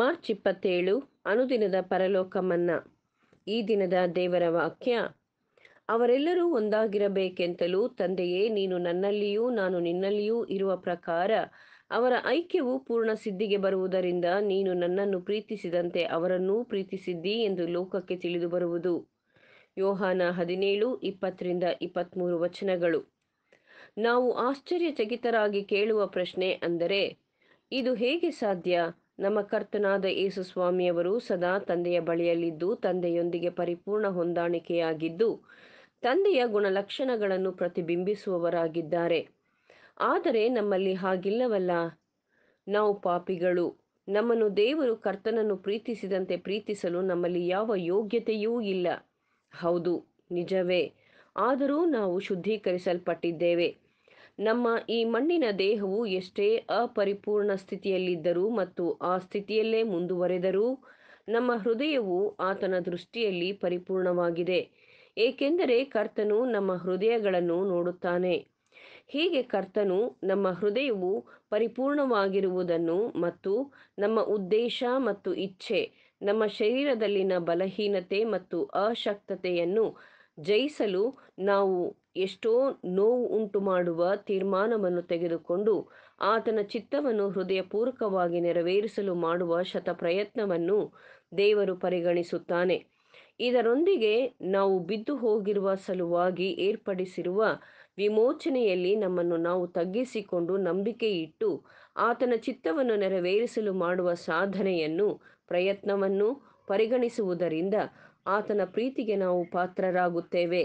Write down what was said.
March ಇಪ್ಪತ್ತೇಳು ಅನುದಿನದ ಪರಲೋಕ ಮನ್ನಾ ಈ ದಿನದ ದೇವರ ವಾಕ್ಯ ಅವರೆಲ್ಲರೂ ಒಂದಾಗಿರಬೇಕೆಂತಲೂ ತಂದೆಯೇ ನೀನು ನನ್ನಲ್ಲಿಯೂ ನಾನು ನಿನ್ನಲ್ಲಿಯೂ ಇರುವ ಪ್ರಕಾರ ಅವರ ಐಕ್ಯವು ಪೂರ್ಣ ಸಿದ್ಧಿಗೆ ಬರುವುದರಿಂದ ನೀನು ನನ್ನನ್ನು ಪ್ರೀತಿಸಿದಂತೆ ಅವರನ್ನೂ ಪ್ರೀತಿಸಿದ್ದಿ ಎಂದು ಲೋಕಕ್ಕೆ ತಿಳಿದು ಬರುವುದು ಯೋಹಾನ ಹದಿನೇಳು ಇಪ್ಪತ್ತರಿಂದ ಇಪ್ಪತ್ತ್ಮೂರು ವಚನಗಳು ನಾವು ಆಶ್ಚರ್ಯಚಕಿತರಾಗಿ ಕೇಳುವ ಪ್ರಶ್ನೆ ಅಂದರೆ ಇದು ಹೇಗೆ ಸಾಧ್ಯ ನಮ್ಮ ಕರ್ತನಾದ ಯೇಸು ಸ್ವಾಮಿಯವರು ಸದಾ ತಂದೆಯ ಬಳಿಯಲ್ಲಿದ್ದು ತಂದೆಯೊಂದಿಗೆ ಪರಿಪೂರ್ಣ ಹೊಂದಾಣಿಕೆಯಾಗಿದ್ದು ತಂದೆಯ ಗುಣಲಕ್ಷಣಗಳನ್ನು ಪ್ರತಿಬಿಂಬಿಸುವವರಾಗಿದ್ದಾರೆ ಆದರೆ ನಮ್ಮಲ್ಲಿ ಹಾಗಿಲ್ಲವಲ್ಲ ನಾವು ಪಾಪಿಗಳು ನಮ್ಮನ್ನು ದೇವರು ಕರ್ತನನ್ನು ಪ್ರೀತಿಸಿದಂತೆ ಪ್ರೀತಿಸಲು ನಮ್ಮಲ್ಲಿ ಯಾವ ಯೋಗ್ಯತೆಯೂ ಇಲ್ಲ ಹೌದು ನಿಜವೇ ಆದರೂ ನಾವು ಶುದ್ಧೀಕರಿಸಲ್ಪಟ್ಟಿದ್ದೇವೆ ನಮ್ಮ ಈ ಮಣ್ಣಿನ ದೇಹವು ಎಷ್ಟೇ ಅಪರಿಪೂರ್ಣ ಸ್ಥಿತಿಯಲ್ಲಿದ್ದರೂ ಮತ್ತು ಆ ಸ್ಥಿತಿಯಲ್ಲೇ ಮುಂದುವರೆದರೂ ನಮ್ಮ ಹೃದಯವು ಆತನ ದೃಷ್ಟಿಯಲ್ಲಿ ಪರಿಪೂರ್ಣವಾಗಿದೆ ಏಕೆಂದರೆ ಕರ್ತನು ನಮ್ಮ ಹೃದಯಗಳನ್ನು ನೋಡುತ್ತಾನೆ ಹೀಗೆ ಕರ್ತನು ನಮ್ಮ ಹೃದಯವು ಪರಿಪೂರ್ಣವಾಗಿರುವುದನ್ನು ಮತ್ತು ನಮ್ಮ ಉದ್ದೇಶ ಮತ್ತು ಇಚ್ಛೆ ನಮ್ಮ ಶರೀರದಲ್ಲಿನ ಬಲಹೀನತೆ ಮತ್ತು ಅಶಕ್ತತೆಯನ್ನು ಜಯಿಸಲು ನಾವು ಎಷ್ಟೋ ನೋವು ಉಂಟು ಮಾಡುವ ತೀರ್ಮಾನವನ್ನು ತೆಗೆದುಕೊಂಡು ಆತನ ಚಿತ್ತವನ್ನು ಹೃದಯಪೂರ್ವಕವಾಗಿ ನೆರವೇರಿಸಲು ಮಾಡುವ ಶತ ಪ್ರಯತ್ನವನ್ನು ದೇವರು ಪರಿಗಣಿಸುತ್ತಾನೆ ಇದರೊಂದಿಗೆ ನಾವು ಬಿದ್ದು ಹೋಗಿರುವ ಸಲುವಾಗಿ ಏರ್ಪಡಿಸಿರುವ ವಿಮೋಚನೆಯಲ್ಲಿ ನಮ್ಮನ್ನು ನಾವು ತಗ್ಗಿಸಿಕೊಂಡು ನಂಬಿಕೆ ಇಟ್ಟು ಆತನ ಚಿತ್ತವನ್ನು ನೆರವೇರಿಸಲು ಮಾಡುವ ಸಾಧನೆಯನ್ನು ಪ್ರಯತ್ನವನ್ನು ಪರಿಗಣಿಸುವುದರಿಂದ ಆತನ ಪ್ರೀತಿಗೆ ನಾವು ಪಾತ್ರರಾಗುತ್ತೇವೆ